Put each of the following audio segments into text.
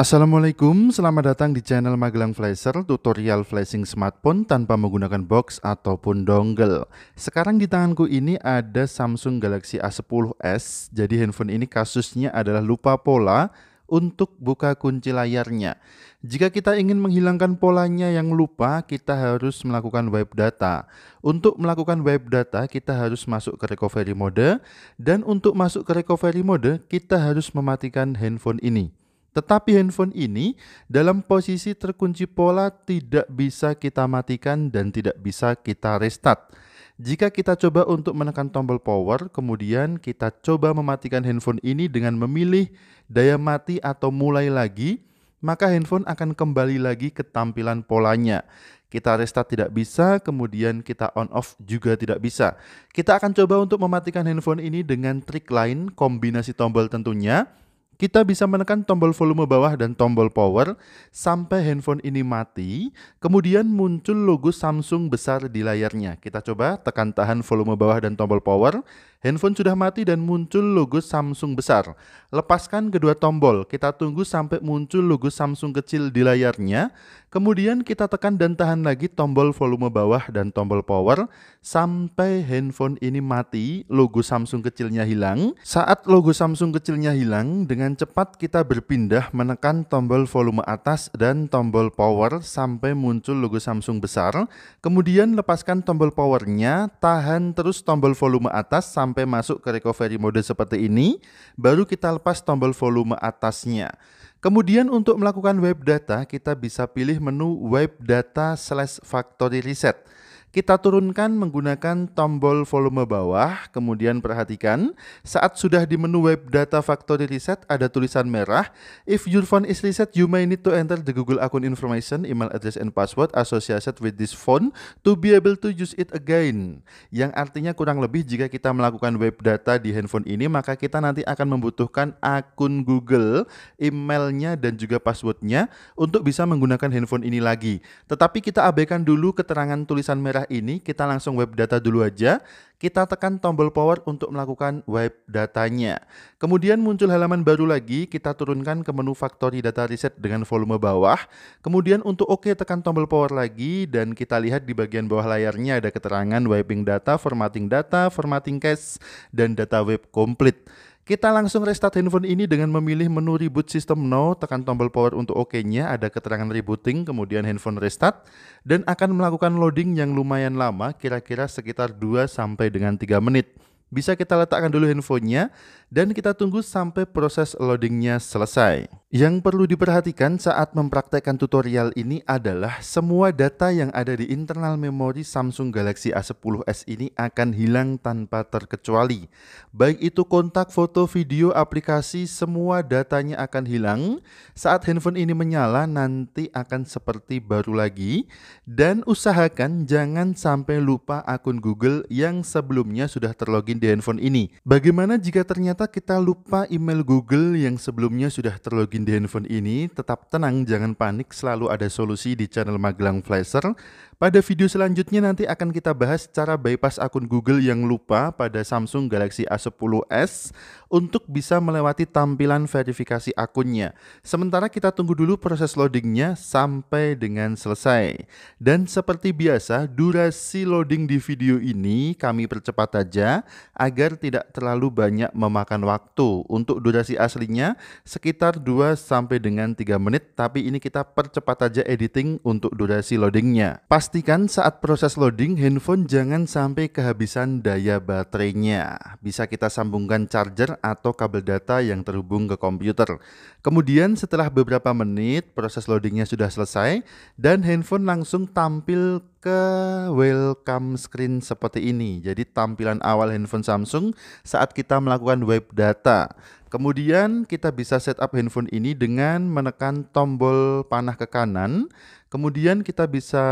Assalamualaikum, selamat datang di channel Magelang Flasher, tutorial flashing smartphone tanpa menggunakan box ataupun dongle. Sekarang di tanganku ini ada Samsung Galaxy A10s, jadi handphone ini kasusnya adalah lupa pola untuk buka kunci layarnya. Jika kita ingin menghilangkan polanya yang lupa, kita harus melakukan wipe data. Untuk melakukan wipe data, kita harus masuk ke recovery mode, dan untuk masuk ke recovery mode, kita harus mematikan handphone ini. Tetapi handphone ini dalam posisi terkunci pola tidak bisa kita matikan dan tidak bisa kita restart. Jika kita coba untuk menekan tombol power, kemudian kita coba mematikan handphone ini dengan memilih daya mati atau mulai lagi, maka handphone akan kembali lagi ke tampilan polanya. Kita restart tidak bisa, kemudian kita on off juga tidak bisa. Kita akan coba untuk mematikan handphone ini dengan trik lain, kombinasi tombol tentunya kita bisa menekan tombol volume bawah dan tombol power sampai handphone ini mati, kemudian muncul logo Samsung besar di layarnya. Kita coba tekan tahan volume bawah dan tombol power, handphone sudah mati dan muncul logo Samsung besar. Lepaskan kedua tombol, kita tunggu sampai muncul logo Samsung kecil di layarnya, kemudian kita tekan dan tahan lagi tombol volume bawah dan tombol power sampai handphone ini mati, logo Samsung kecilnya hilang. Saat logo Samsung kecilnya hilang dengan dengan cepat kita berpindah menekan tombol volume atas dan tombol power sampai muncul logo Samsung besar. Kemudian lepaskan tombol powernya, tahan terus tombol volume atas sampai masuk ke recovery mode seperti ini. Baru kita lepas tombol volume atasnya. Kemudian untuk melakukan web data, kita bisa pilih menu web data slash factory reset. Kita turunkan menggunakan tombol volume bawah, kemudian perhatikan saat sudah di menu web data factory reset ada tulisan merah, if your phone is reset you may need to enter the Google account information, email address and password associated with this phone to be able to use it again. Yang artinya kurang lebih jika kita melakukan web data di handphone ini maka kita nanti akan membutuhkan akun Google, emailnya dan juga passwordnya untuk bisa menggunakan handphone ini lagi. Tetapi kita abaikan dulu keterangan tulisan merah langkah ini, kita langsung web data dulu aja. Kita tekan tombol power untuk melakukan web datanya. Kemudian muncul halaman baru lagi, kita turunkan ke menu factory data reset dengan volume bawah. Kemudian untuk OK tekan tombol power lagi, dan kita lihat di bagian bawah layarnya ada keterangan wiping data, formatting data, formatting cache, dan data web complete. Kita langsung restart handphone ini dengan memilih menu reboot system now, tekan tombol power untuk OK-nya, ada keterangan rebooting, kemudian handphone restart, dan akan melakukan loading yang lumayan lama, kira-kira sekitar 2 sampai dengan 3 menit. Bisa kita letakkan dulu handphonenya, dan kita tunggu sampai proses loadingnya selesai. Yang perlu diperhatikan saat mempraktekkan tutorial ini adalah semua data yang ada di internal memori Samsung Galaxy A10s ini akan hilang tanpa terkecuali. Baik itu kontak, foto, video, aplikasi, semua datanya akan hilang. Saat handphone ini menyala nanti akan seperti baru lagi. Dan usahakan jangan sampai lupa akun Google yang sebelumnya sudah terlogin di handphone ini. Bagaimana jika ternyata kita lupa email Google yang sebelumnya sudah terlogin di Handphone ini. Tetap tenang, jangan panik, selalu ada solusi di channel Magelang Flasher. Pada video selanjutnya nanti akan kita bahas cara bypass akun Google yang lupa pada Samsung Galaxy A10s untuk bisa melewati tampilan verifikasi akunnya. Sementara kita tunggu dulu proses loadingnya sampai dengan selesai. Dan seperti biasa, durasi loading di video ini kami percepat aja agar tidak terlalu banyak memakan waktu. Untuk durasi aslinya sekitar 2 sampai dengan 3 menit, tapi ini kita percepat aja editing untuk durasi loadingnya. Pas Pastikan saat proses loading, handphone jangan sampai kehabisan daya baterainya. Bisa kita sambungkan charger atau kabel data yang terhubung ke komputer. Kemudian setelah beberapa menit, proses loadingnya sudah selesai dan handphone langsung tampil ke welcome screen seperti ini. Jadi tampilan awal handphone Samsung saat kita melakukan web data. Kemudian kita bisa setup handphone ini dengan menekan tombol panah ke kanan. Kemudian kita bisa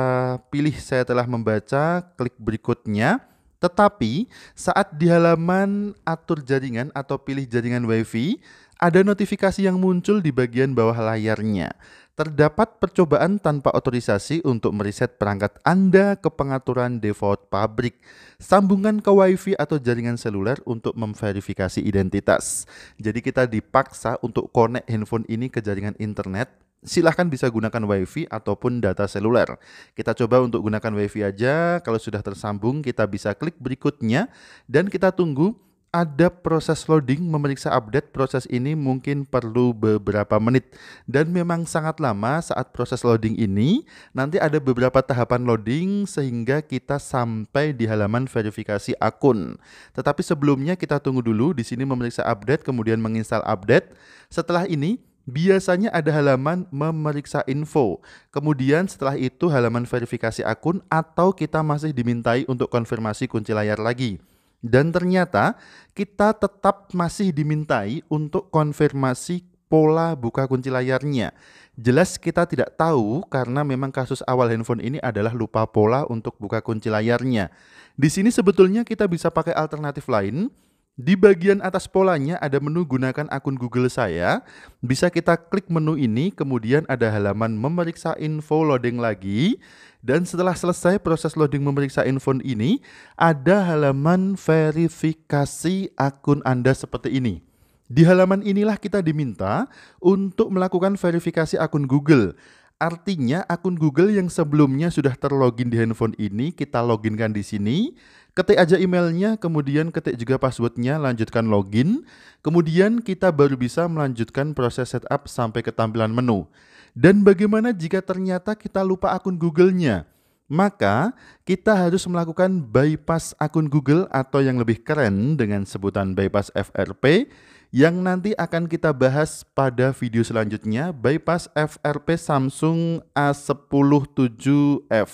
pilih saya telah membaca, klik berikutnya. Tetapi saat di halaman atur jaringan atau pilih jaringan Wi-Fi. Ada notifikasi yang muncul di bagian bawah layarnya. Terdapat percobaan tanpa otorisasi untuk mereset perangkat Anda ke pengaturan default pabrik, sambungan ke WiFi atau jaringan seluler untuk memverifikasi identitas. Jadi kita dipaksa untuk connect handphone ini ke jaringan internet silahkan bisa gunakan WiFi ataupun data seluler. Kita coba untuk gunakan WiFi aja. Kalau sudah tersambung, kita bisa klik berikutnya dan kita tunggu ada proses loading memeriksa update proses ini mungkin perlu beberapa menit dan memang sangat lama saat proses loading ini nanti ada beberapa tahapan loading sehingga kita sampai di halaman verifikasi akun. Tetapi sebelumnya kita tunggu dulu di sini memeriksa update kemudian menginstal update. Setelah ini biasanya ada halaman memeriksa info. Kemudian setelah itu halaman verifikasi akun atau kita masih dimintai untuk konfirmasi kunci layar lagi. Dan ternyata kita tetap masih dimintai untuk konfirmasi pola buka kunci layarnya. Jelas kita tidak tahu karena memang kasus awal handphone ini adalah lupa pola untuk buka kunci layarnya. Di sini sebetulnya kita bisa pakai alternatif lain, di bagian atas polanya ada menu gunakan akun Google saya. Bisa kita klik menu ini, kemudian ada halaman memeriksa info loading lagi. Dan setelah selesai proses loading memeriksa info ini, ada halaman verifikasi akun Anda seperti ini. Di halaman inilah kita diminta untuk melakukan verifikasi akun Google. Artinya akun Google yang sebelumnya sudah terlogin di handphone ini kita loginkan di sini, ketik aja emailnya, kemudian ketik juga passwordnya, lanjutkan login, kemudian kita baru bisa melanjutkan proses setup sampai ke tampilan menu. Dan bagaimana jika ternyata kita lupa akun Google-nya? maka kita harus melakukan bypass akun Google atau yang lebih keren dengan sebutan bypass FRP yang nanti akan kita bahas pada video selanjutnya bypass FRP Samsung A107F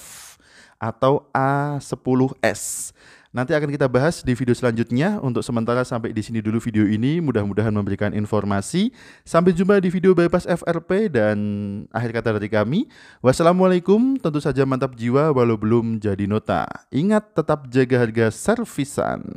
atau A10S. Nanti akan kita bahas di video selanjutnya. Untuk sementara sampai di sini dulu video ini. Mudah-mudahan memberikan informasi. Sampai jumpa di video bypass FRP dan akhir kata dari kami. Wassalamualaikum. Tentu saja mantap jiwa walau belum jadi nota. Ingat tetap jaga harga servisan.